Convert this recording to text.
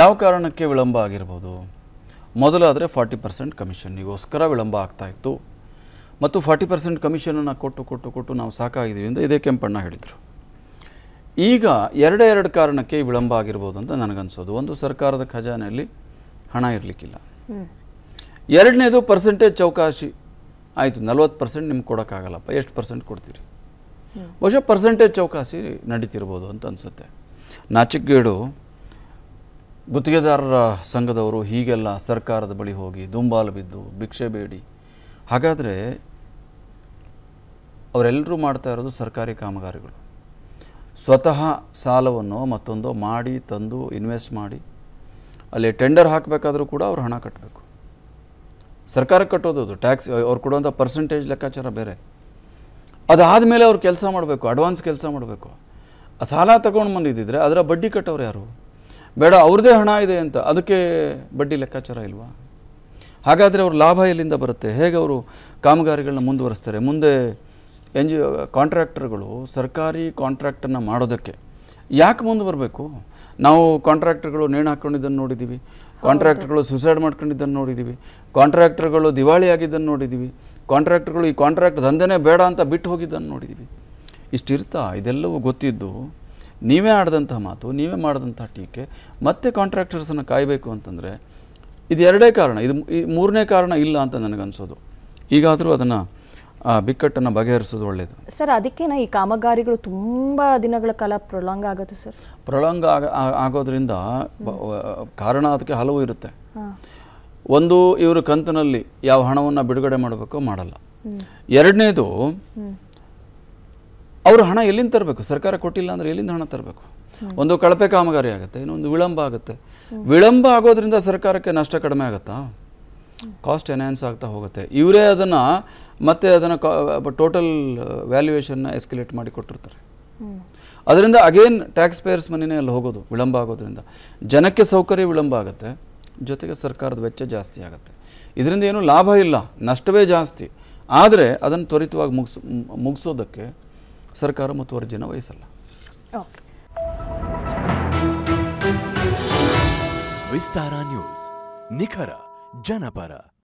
ಯಾವ ಕಾರಣಕ್ಕೆ ವಿಳಂಬ ಆಗಿರ್ಬೋದು ಮೊದಲಾದರೆ ಫಾರ್ಟಿ ಪರ್ಸೆಂಟ್ ಕಮಿಷನ್ನಿಗೋಸ್ಕರ ವಿಳಂಬ ಆಗ್ತಾಯಿತ್ತು ಮತ್ತು ಫಾರ್ಟಿ ಪರ್ಸೆಂಟ್ ಕಮಿಷನನ್ನು ಕೊಟ್ಟು ಕೊಟ್ಟು ಕೊಟ್ಟು ನಾವು ಸಾಕಾಗಿದ್ದೀವಿ ಅಂತ ಇದೇ ಕೆಂಪಣ್ಣ ಹೇಳಿದರು ಈಗ ಎರಡೇ ಎರಡು ಕಾರಣಕ್ಕೆ ವಿಳಂಬ ಆಗಿರ್ಬೋದು ಅಂತ ನನಗನ್ಸೋದು ಒಂದು ಸರ್ಕಾರದ ಖಜಾನೆಯಲ್ಲಿ ಹಣ ಇರಲಿಕ್ಕಿಲ್ಲ ಎರಡನೇದು ಪರ್ಸೆಂಟೇಜ್ ಚೌಕಾಶಿ ಆಯಿತು ನಲ್ವತ್ತು ಪರ್ಸೆಂಟ್ ನಿಮ್ಗೆ ಕೊಡೋಕ್ಕಾಗಲ್ಲಪ್ಪ ಎಷ್ಟು ಪರ್ಸೆಂಟ್ ಕೊಡ್ತೀರಿ ಬಹುಶಃ ಪರ್ಸೆಂಟೇಜ್ ಚೌಕಾಸಿ ನಡೀತಿರ್ಬೋದು ಅಂತ ಅನಿಸುತ್ತೆ ನಾಚಿಕ್ಗೇಡು ಗುತ್ತಿಗೆದಾರರ ಸಂಘದವರು ಹೀಗೆಲ್ಲ ಸರ್ಕಾರದ ಬಳಿ ಹೋಗಿ ದುಂಬಾಲು ಬಿದ್ದು ಭಿಕ್ಷೆ ಬೇಡಿ ಹಾಗಾದರೆ ಅವರೆಲ್ಲರೂ ಮಾಡ್ತಾ ಇರೋದು ಸರ್ಕಾರಿ ಕಾಮಗಾರಿಗಳು ಸ್ವತಃ ಸಾಲವನ್ನು ಮತ್ತೊಂದು ಮಾಡಿ ತಂದು ಇನ್ವೆಸ್ಟ್ ಮಾಡಿ ಅಲ್ಲಿ ಟೆಂಡರ್ ಹಾಕಬೇಕಾದರೂ ಕೂಡ ಅವ್ರು ಹಣ ಕಟ್ಟಬೇಕು ಸರ್ಕಾರ ಕಟ್ಟೋದು ಅದು ಟ್ಯಾಕ್ಸ್ ಅವ್ರು ಕೊಡುವಂಥ ಪರ್ಸೆಂಟೇಜ್ ಲೆಕ್ಕಾಚಾರ ಬೇರೆ ಅದಾದ ಮೇಲೆ ಅವ್ರು ಕೆಲಸ ಮಾಡಬೇಕು ಅಡ್ವಾನ್ಸ್ ಕೆಲಸ ಮಾಡಬೇಕು ಆ ಸಾಲ ತಗೊಂಡು ಬಂದಿದ್ದಿದ್ರೆ ಅದರ ಬಡ್ಡಿ ಕಟ್ಟೋರು ಯಾರು ಬೇಡ ಅವ್ರದ್ದೇ ಹಣ ಇದೆ ಅಂತ ಅದಕ್ಕೆ ಬಡ್ಡಿ ಲೆಕ್ಕಾಚಾರ ಇಲ್ವಾ ಹಾಗಾದರೆ ಅವ್ರ ಲಾಭ ಎಲ್ಲಿಂದ ಬರುತ್ತೆ ಹೇಗೆ ಅವರು ಕಾಮಗಾರಿಗಳನ್ನ ಮುಂದುವರಿಸ್ತಾರೆ ಮುಂದೆ ಎನ್ ಜಿ ಕಾಂಟ್ರಾಕ್ಟರ್ಗಳು ಸರ್ಕಾರಿ ಕಾಂಟ್ರಾಕ್ಟನ್ನು ಮಾಡೋದಕ್ಕೆ ಯಾಕೆ ಮುಂದೆ ಬರಬೇಕು ನಾವು ಕಾಂಟ್ರಾಕ್ಟರ್ಗಳು ನೇಣು ಹಾಕ್ಕೊಂಡಿದ್ದನ್ನು ನೋಡಿದ್ದೀವಿ ಕಾಂಟ್ರಾಕ್ಟರ್ಗಳು ಸುಸೈಡ್ ಮಾಡ್ಕೊಂಡಿದ್ದನ್ನು ನೋಡಿದ್ದೀವಿ ಕಾಂಟ್ರಾಕ್ಟರ್ಗಳು ದಿವಾಳಿ ಆಗಿದ್ದನ್ನು ನೋಡಿದ್ದೀವಿ ಕಾಂಟ್ರಾಕ್ಟರ್ಗಳು ಈ ಕಾಂಟ್ರಾಕ್ಟ್ ದಂಧೆನೇ ಬೇಡ ಅಂತ ಬಿಟ್ಟು ಹೋಗಿದ್ದನ್ನು ನೋಡಿದ್ದೀವಿ ಇಷ್ಟಿರ್ತಾ ಇದೆಲ್ಲವೂ ಗೊತ್ತಿದ್ದು ನೀವೇ ಆಡಿದಂಥ ಮಾತು ನೀವೇ ಮಾಡಿದಂಥ ಟೀಕೆ ಮತ್ತೆ ಕಾಂಟ್ರಾಕ್ಟರ್ಸನ್ನು ಕಾಯಬೇಕು ಅಂತಂದರೆ ಇದು ಎರಡೇ ಕಾರಣ ಇದು ಮೂರನೇ ಕಾರಣ ಇಲ್ಲ ಅಂತ ನನಗನ್ಸೋದು ಈಗಾದರೂ ಅದನ್ನು ಬಿಕ್ಕಟ್ಟನ್ನು ಬಗೆಹರಿಸೋದು ಒಳ್ಳೆಯದು ಸರ್ ಅದಕ್ಕೇನ ಈ ಕಾಮಗಾರಿಗಳು ತುಂಬ ದಿನಗಳ ಕಾಲ ಪ್ರೊಲಾಂಗ್ ಆಗುತ್ತೆ ಸರ್ ಪ್ರೊಲಾಂಗ್ ಆಗ ಆಗೋದ್ರಿಂದ ಕಾರಣ ಅದಕ್ಕೆ ಹಲವು ಇರುತ್ತೆ ಒಂದು ಇವರು ಕಂತಿನಲ್ಲಿ ಯಾವ ಹಣವನ್ನು ಬಿಡುಗಡೆ ಮಾಡಬೇಕೋ ಮಾಡಲ್ಲ ಎರಡನೇದು ಅವರು ಹಣ ಎಲ್ಲಿಂದ ತರಬೇಕು ಸರ್ಕಾರ ಕೊಟ್ಟಿಲ್ಲ ಅಂದರೆ ಎಲ್ಲಿಂದ ಹಣ ತರಬೇಕು ಒಂದು ಕಳಪೆ ಕಾಮಗಾರಿ ಆಗುತ್ತೆ ಇನ್ನೊಂದು ವಿಳಂಬ ಆಗುತ್ತೆ ವಿಳಂಬ ಆಗೋದ್ರಿಂದ ಸರ್ಕಾರಕ್ಕೆ ನಷ್ಟ ಕಡಿಮೆ ಆಗುತ್ತಾ ಕಾಸ್ಟ್ ಎನ್ಹ್ಯಾನ್ಸ್ ಆಗ್ತಾ ಹೋಗುತ್ತೆ ಇವರೇ ಅದನ್ನು ಮತ್ತೆ ಅದನ್ನು ಟೋಟಲ್ ವ್ಯಾಲ್ಯೂಯೇಷನ್ನ ಎಸ್ಕಲೇಟ್ ಮಾಡಿ ಕೊಟ್ಟಿರ್ತಾರೆ ಅದರಿಂದ ಅಗೇನ್ ಟ್ಯಾಕ್ಸ್ ಪೇಯರ್ಸ್ ಮನೆಯೇ ಅಲ್ಲಿ ಹೋಗೋದು ವಿಳಂಬ ಆಗೋದ್ರಿಂದ ಜನಕ್ಕೆ ಸೌಕರ್ಯ ವಿಳಂಬ ಆಗುತ್ತೆ ಜೊತೆಗೆ ಸರ್ಕಾರದ ವೆಚ್ಚ ಜಾಸ್ತಿ ಆಗುತ್ತೆ ಇದರಿಂದ ಏನು ಲಾಭ ಇಲ್ಲ ನಷ್ಟವೇ ಜಾಸ್ತಿ ಆದರೆ ಅದನ್ನು ತ್ವರಿತವಾಗಿ ಮುಗಿಸ್ ಮುಗಿಸೋದಕ್ಕೆ ಸರ್ಕಾರ ಜನ ವಹಿಸಲ್ಲ ವಿಸ್ತಾರ ನ್ಯೂಸ್ ನಿಖರ ಜನಪರ